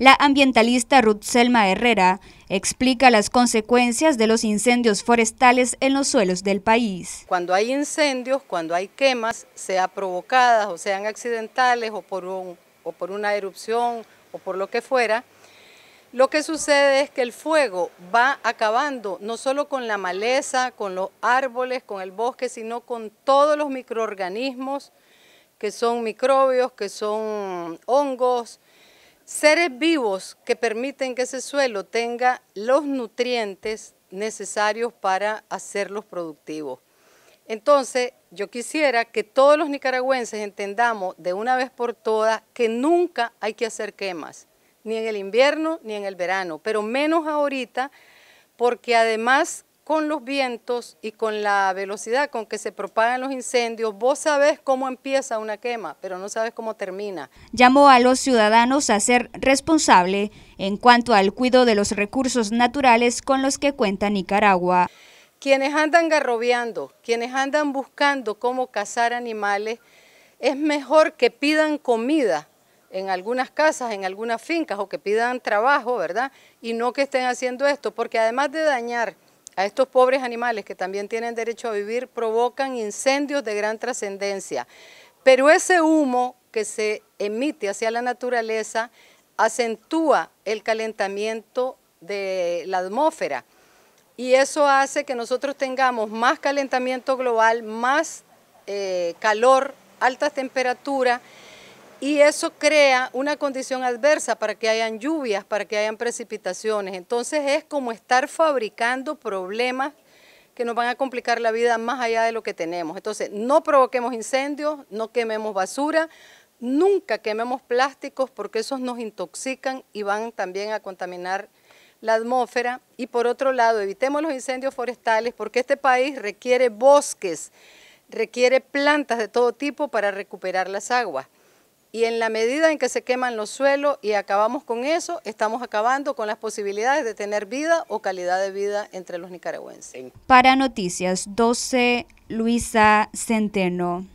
la ambientalista Ruth Selma Herrera explica las consecuencias de los incendios forestales en los suelos del país. Cuando hay incendios, cuando hay quemas, sea provocadas o sean accidentales o por, o por una erupción o por lo que fuera, lo que sucede es que el fuego va acabando no solo con la maleza, con los árboles, con el bosque, sino con todos los microorganismos que son microbios, que son hongos, seres vivos que permiten que ese suelo tenga los nutrientes necesarios para hacerlos productivos. Entonces, yo quisiera que todos los nicaragüenses entendamos de una vez por todas que nunca hay que hacer quemas, ni en el invierno ni en el verano, pero menos ahorita, porque además con los vientos y con la velocidad con que se propagan los incendios, vos sabes cómo empieza una quema, pero no sabes cómo termina. Llamó a los ciudadanos a ser responsable en cuanto al cuidado de los recursos naturales con los que cuenta Nicaragua. Quienes andan garrobeando, quienes andan buscando cómo cazar animales, es mejor que pidan comida en algunas casas, en algunas fincas o que pidan trabajo, ¿verdad? Y no que estén haciendo esto, porque además de dañar a estos pobres animales que también tienen derecho a vivir, provocan incendios de gran trascendencia. Pero ese humo que se emite hacia la naturaleza acentúa el calentamiento de la atmósfera y eso hace que nosotros tengamos más calentamiento global, más eh, calor, altas temperaturas y eso crea una condición adversa para que hayan lluvias, para que hayan precipitaciones. Entonces es como estar fabricando problemas que nos van a complicar la vida más allá de lo que tenemos. Entonces, no provoquemos incendios, no quememos basura, nunca quememos plásticos porque esos nos intoxican y van también a contaminar la atmósfera. Y por otro lado, evitemos los incendios forestales porque este país requiere bosques, requiere plantas de todo tipo para recuperar las aguas y en la medida en que se queman los suelos y acabamos con eso, estamos acabando con las posibilidades de tener vida o calidad de vida entre los nicaragüenses. Para Noticias 12, Luisa Centeno.